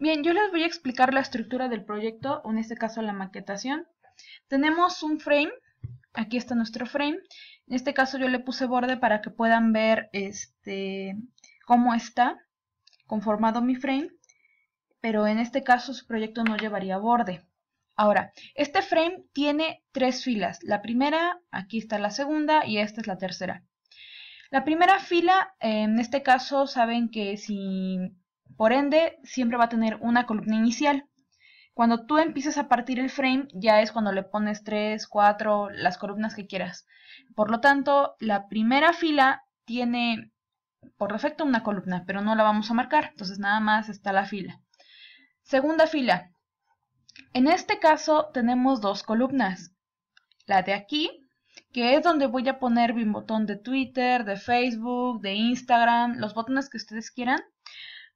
Bien, yo les voy a explicar la estructura del proyecto, o en este caso la maquetación. Tenemos un frame, aquí está nuestro frame. En este caso yo le puse borde para que puedan ver este, cómo está conformado mi frame. Pero en este caso su proyecto no llevaría borde. Ahora, este frame tiene tres filas. La primera, aquí está la segunda y esta es la tercera. La primera fila, en este caso, saben que si por ende, siempre va a tener una columna inicial. Cuando tú empieces a partir el frame, ya es cuando le pones 3, 4, las columnas que quieras. Por lo tanto, la primera fila tiene por defecto una columna, pero no la vamos a marcar, entonces nada más está la fila. Segunda fila. En este caso tenemos dos columnas. La de aquí, que es donde voy a poner mi botón de Twitter, de Facebook, de Instagram, los botones que ustedes quieran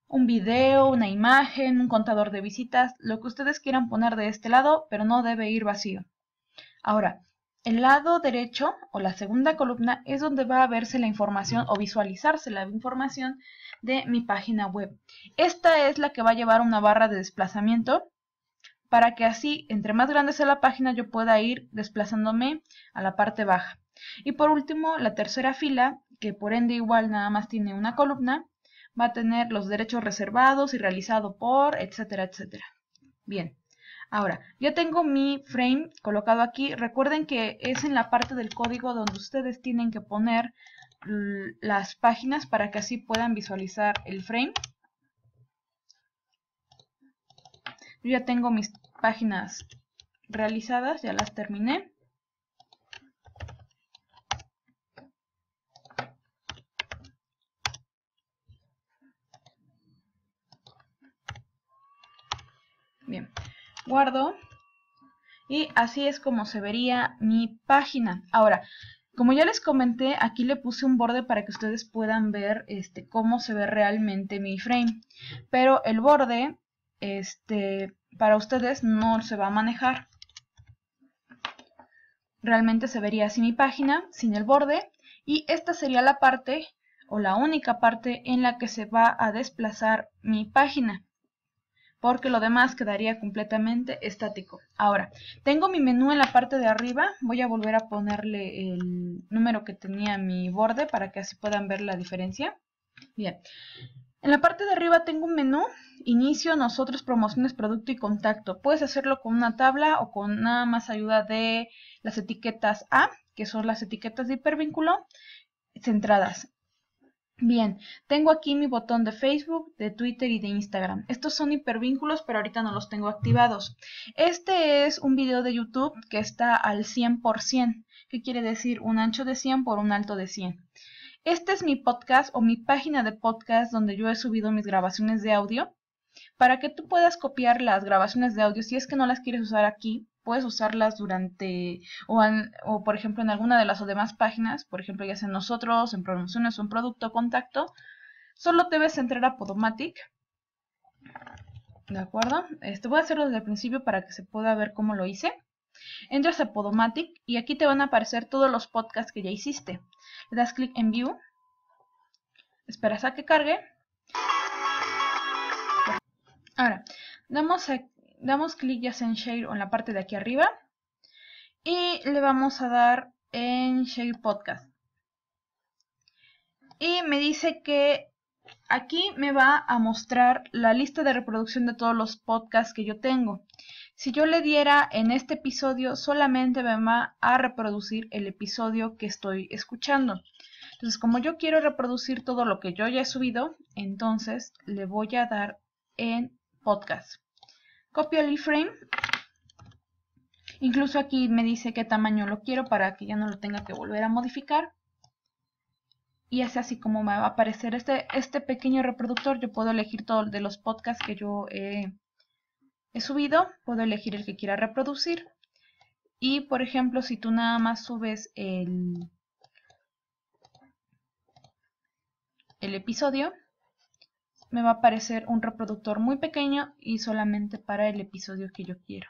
un video, una imagen, un contador de visitas, lo que ustedes quieran poner de este lado, pero no debe ir vacío. Ahora, el lado derecho o la segunda columna es donde va a verse la información o visualizarse la información de mi página web. Esta es la que va a llevar una barra de desplazamiento para que así, entre más grande sea la página, yo pueda ir desplazándome a la parte baja. Y por último, la tercera fila, que por ende igual nada más tiene una columna, va a tener los derechos reservados y realizado por, etcétera, etcétera. Bien, ahora ya tengo mi frame colocado aquí. Recuerden que es en la parte del código donde ustedes tienen que poner las páginas para que así puedan visualizar el frame. Yo ya tengo mis páginas realizadas, ya las terminé. guardo y así es como se vería mi página. Ahora, como ya les comenté, aquí le puse un borde para que ustedes puedan ver este, cómo se ve realmente mi frame. Pero el borde, este, para ustedes no se va a manejar. Realmente se vería así mi página, sin el borde. Y esta sería la parte, o la única parte, en la que se va a desplazar mi página porque lo demás quedaría completamente estático. Ahora, tengo mi menú en la parte de arriba, voy a volver a ponerle el número que tenía mi borde para que así puedan ver la diferencia. Bien, en la parte de arriba tengo un menú, inicio, nosotros, promociones, producto y contacto. Puedes hacerlo con una tabla o con nada más ayuda de las etiquetas A, que son las etiquetas de hipervínculo, centradas. Bien, tengo aquí mi botón de Facebook, de Twitter y de Instagram. Estos son hipervínculos, pero ahorita no los tengo activados. Este es un video de YouTube que está al 100%, que quiere decir un ancho de 100 por un alto de 100. Este es mi podcast o mi página de podcast donde yo he subido mis grabaciones de audio. Para que tú puedas copiar las grabaciones de audio si es que no las quieres usar aquí, puedes usarlas durante, o, por ejemplo en alguna de las demás páginas, por ejemplo ya sea en nosotros, en promociones, un producto, contacto, solo debes entrar a Podomatic, ¿de acuerdo? Este, voy a hacerlo desde el principio para que se pueda ver cómo lo hice. Entras a Podomatic y aquí te van a aparecer todos los podcasts que ya hiciste. Le das clic en View, esperas a que cargue. Ahora, damos a damos clic ya en Share o en la parte de aquí arriba y le vamos a dar en Share Podcast. Y me dice que aquí me va a mostrar la lista de reproducción de todos los podcasts que yo tengo. Si yo le diera en este episodio, solamente me va a reproducir el episodio que estoy escuchando. Entonces, como yo quiero reproducir todo lo que yo ya he subido, entonces le voy a dar en podcast. Copio el iframe. Incluso aquí me dice qué tamaño lo quiero para que ya no lo tenga que volver a modificar. Y es así como me va a aparecer este, este pequeño reproductor. Yo puedo elegir todo de los podcasts que yo eh, he, subido. Puedo elegir el que quiera reproducir. Y por ejemplo, si tú nada más subes el, el episodio, me va a aparecer un reproductor muy pequeño y solamente para el episodio que yo quiero.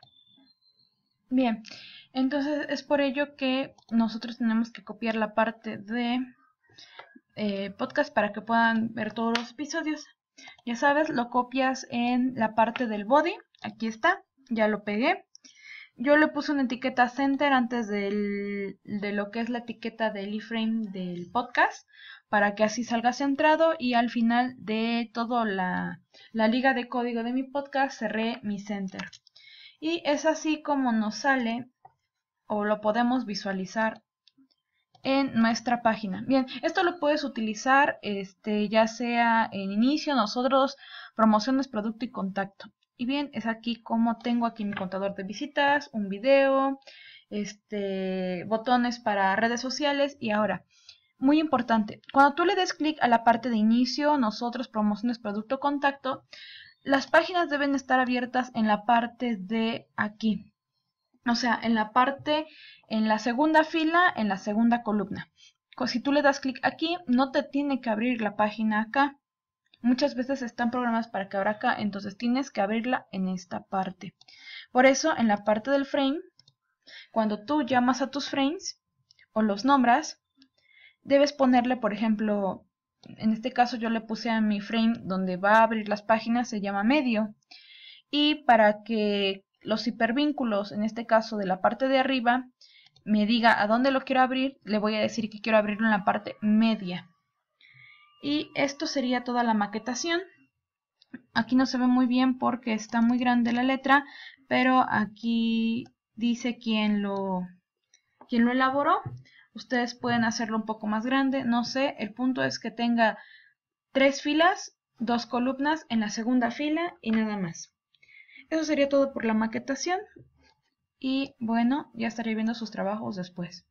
Bien, entonces es por ello que nosotros tenemos que copiar la parte de eh, podcast para que puedan ver todos los episodios. Ya sabes, lo copias en la parte del body. Aquí está, ya lo pegué. Yo le puse una etiqueta center antes de lo que es la etiqueta del iframe del podcast para que así salga centrado y al final de toda la, la liga de código de mi podcast cerré mi center. Y es así como nos sale o lo podemos visualizar en nuestra página. Bien, esto lo puedes utilizar este, ya sea en inicio, nosotros, promociones, producto y contacto. Y bien, es aquí como tengo aquí mi contador de visitas, un video, este, botones para redes sociales y ahora, muy importante, cuando tú le des clic a la parte de inicio, nosotros, promociones, producto, contacto, las páginas deben estar abiertas en la parte de aquí. O sea, en la parte, en la segunda fila, en la segunda columna. Si tú le das clic aquí, no te tiene que abrir la página acá. Muchas veces están programadas para que abra acá, entonces tienes que abrirla en esta parte. Por eso, en la parte del frame, cuando tú llamas a tus frames o los nombras, debes ponerle, por ejemplo, en este caso yo le puse a mi frame donde va a abrir las páginas, se llama medio. Y para que los hipervínculos, en este caso de la parte de arriba, me diga a dónde lo quiero abrir, le voy a decir que quiero abrirlo en la parte media. Y esto sería toda la maquetación. Aquí no se ve muy bien porque está muy grande la letra, pero aquí dice quién lo, quién lo elaboró. Ustedes pueden hacerlo un poco más grande, no sé. El punto es que tenga tres filas, dos columnas en la segunda fila y nada más. Eso sería todo por la maquetación. Y bueno, ya estaré viendo sus trabajos después.